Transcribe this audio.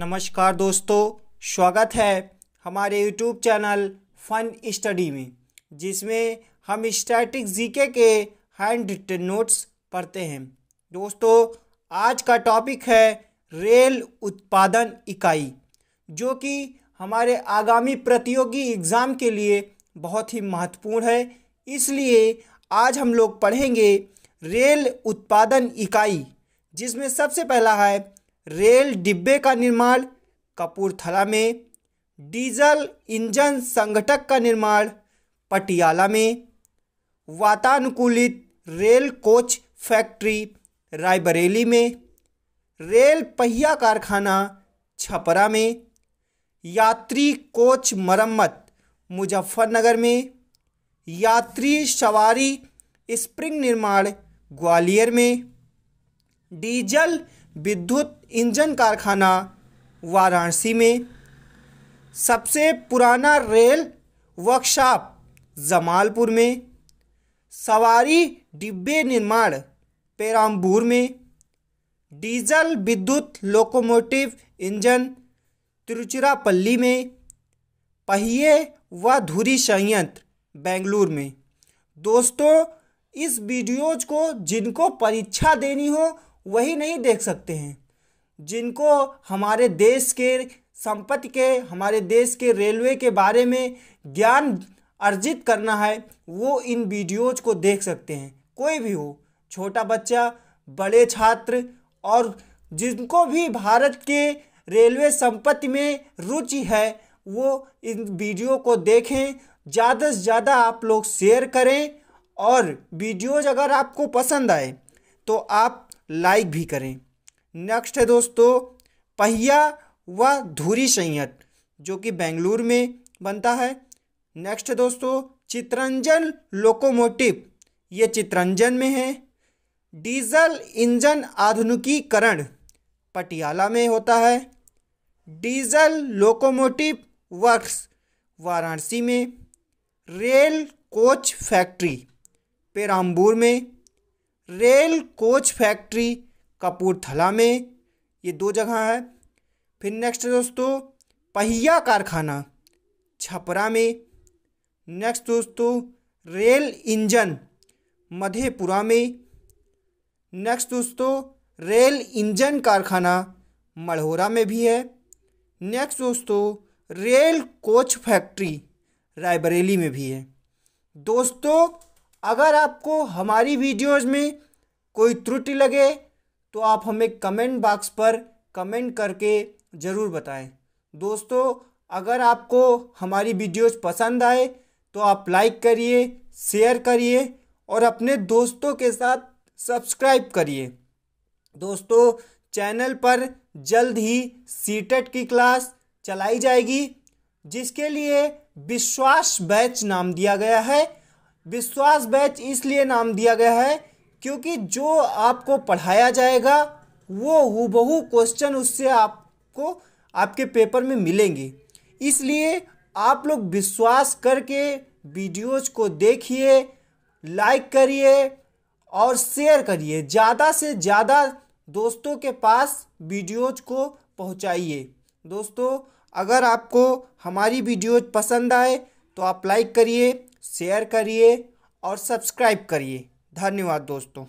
नमस्कार दोस्तों स्वागत है हमारे यूट्यूब चैनल फन स्टडी में जिसमें हम स्टैटिक जीके के हैंड रिटन नोट्स पढ़ते हैं दोस्तों आज का टॉपिक है रेल उत्पादन इकाई जो कि हमारे आगामी प्रतियोगी एग्ज़ाम के लिए बहुत ही महत्वपूर्ण है इसलिए आज हम लोग पढ़ेंगे रेल उत्पादन इकाई जिसमें सबसे पहला है रेल डिब्बे का निर्माण कपूरथला में डीजल इंजन संघटक का निर्माण पटियाला में वातानुकूलित रेल कोच फैक्ट्री रायबरेली में रेल पहिया कारखाना छपरा में यात्री कोच मरम्मत मुजफ्फरनगर में यात्री सवारी स्प्रिंग निर्माण ग्वालियर में डीजल विद्युत इंजन कारखाना वाराणसी में सबसे पुराना रेल वर्कशॉप जमालपुर में सवारी डिब्बे निर्माण पेराम्बूर में डीजल विद्युत लोकोमोटिव इंजन तिरुचिरापल्ली में पहिए व धुरी संयंत्र बेंगलुरु में दोस्तों इस वीडियोज को जिनको परीक्षा देनी हो वही नहीं देख सकते हैं जिनको हमारे देश के संपत्ति के हमारे देश के रेलवे के बारे में ज्ञान अर्जित करना है वो इन वीडियोज को देख सकते हैं कोई भी हो छोटा बच्चा बड़े छात्र और जिनको भी भारत के रेलवे संपत्ति में रुचि है वो इन वीडियो को देखें ज़्यादा से ज़्यादा आप लोग शेयर करें और वीडियोज अगर आपको पसंद आए तो आप लाइक भी करें नेक्स्ट है दोस्तों पहिया व धूरी संयत जो कि बेंगलुरु में बनता है नेक्स्ट है दोस्तों चित्रंजन लोकोमोटिव ये चित्रंजन में है डीजल इंजन आधुनिकीकरण पटियाला में होता है डीजल लोकोमोटिव वर्क्स वाराणसी में रेल कोच फैक्ट्री पेराम्बूर में रेल कोच फैक्ट्री कपूरथला में ये दो जगह है फिर नेक्स्ट दोस्तों पहिया कारखाना छपरा में नेक्स्ट दोस्तों रेल इंजन मधेपुरा में नेक्स्ट दोस्तों रेल इंजन कारखाना मढ़ोरा में भी है नेक्स्ट दोस्तों रेल कोच फैक्ट्री रायबरेली में भी है दोस्तों अगर आपको हमारी वीडियोज़ में कोई त्रुटि लगे तो आप हमें कमेंट बॉक्स पर कमेंट करके ज़रूर बताएं दोस्तों अगर आपको हमारी वीडियोस पसंद आए तो आप लाइक करिए शेयर करिए और अपने दोस्तों के साथ सब्सक्राइब करिए दोस्तों चैनल पर जल्द ही सीटेट e की क्लास चलाई जाएगी जिसके लिए विश्वास बैच नाम दिया गया है विश्वास बैच इसलिए नाम दिया गया है क्योंकि जो आपको पढ़ाया जाएगा वो हूबहू क्वेश्चन उससे आपको आपके पेपर में मिलेंगे इसलिए आप लोग विश्वास करके वीडियोज को देखिए लाइक करिए और शेयर करिए ज़्यादा से ज़्यादा दोस्तों के पास वीडियोज को पहुंचाइए दोस्तों अगर आपको हमारी वीडियोज पसंद आए तो आप लाइक करिए शेयर करिए और सब्सक्राइब करिए धन्यवाद दोस्तों